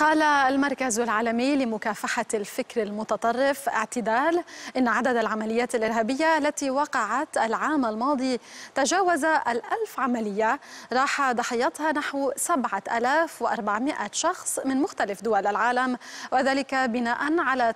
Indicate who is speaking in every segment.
Speaker 1: قال المركز العالمي لمكافحة الفكر المتطرف اعتدال إن عدد العمليات الإرهابية التي وقعت العام الماضي تجاوز الألف عملية راح ضحيتها نحو 7400 شخص من مختلف دول العالم وذلك بناء على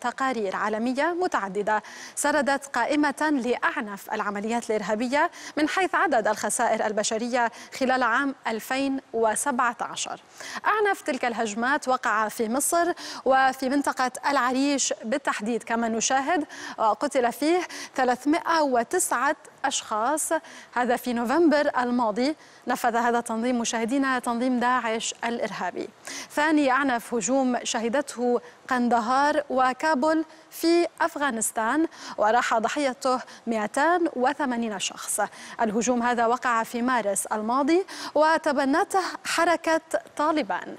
Speaker 1: تقارير عالمية متعددة سردت قائمة لأعنف العمليات الإرهابية من حيث عدد الخسائر البشرية خلال عام 2017 أعنف تلك الهجمات الهجمات وقع في مصر وفي منطقة العريش بالتحديد كما نشاهد آه، قتل فيه 309 أشخاص هذا في نوفمبر الماضي نفذ هذا التنظيم مشاهدينا تنظيم داعش الإرهابي ثاني أعنف هجوم شهدته قندهار وكابول في أفغانستان وراح ضحيته 280 شخص الهجوم هذا وقع في مارس الماضي وتبنته حركة طالبان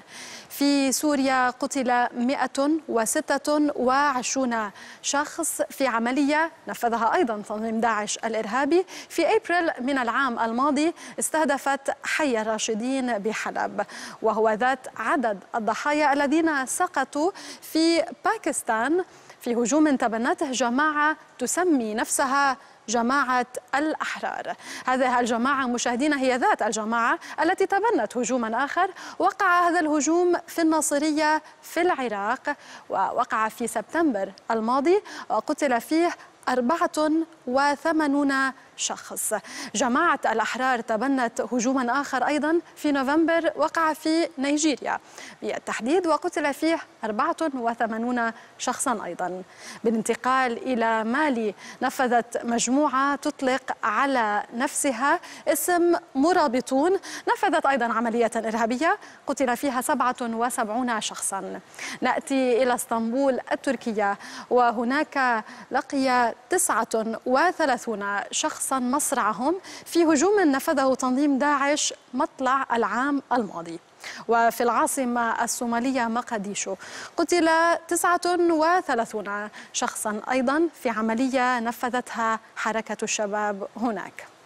Speaker 1: في سوريا قتل 126 شخص في عملية نفذها أيضا تنظيم داعش الإرهابي العربي في أبريل من العام الماضي استهدفت حي الراشدين بحلب وهو ذات عدد الضحايا الذين سقطوا في باكستان في هجوم تبنته جماعة تسمي نفسها جماعة الأحرار هذه الجماعة مشاهدينا هي ذات الجماعة التي تبنت هجوما آخر وقع هذا الهجوم في الناصرية في العراق ووقع في سبتمبر الماضي وقتل فيه 84 شخص جماعة الأحرار تبنت هجوما آخر أيضا في نوفمبر وقع في نيجيريا بالتحديد وقتل فيه 84 شخصا أيضا بالانتقال إلى مالي نفذت مجموعة تطلق على نفسها اسم مرابطون نفذت أيضا عملية إرهابية قتل فيها 77 شخصا نأتي إلى اسطنبول التركية وهناك لقي 39 شخصا شخصا مصرعهم في هجوم نفذه تنظيم داعش مطلع العام الماضي وفي العاصمة الصومالية مقديشو قتل 39 شخصا أيضا في عملية نفذتها حركة الشباب هناك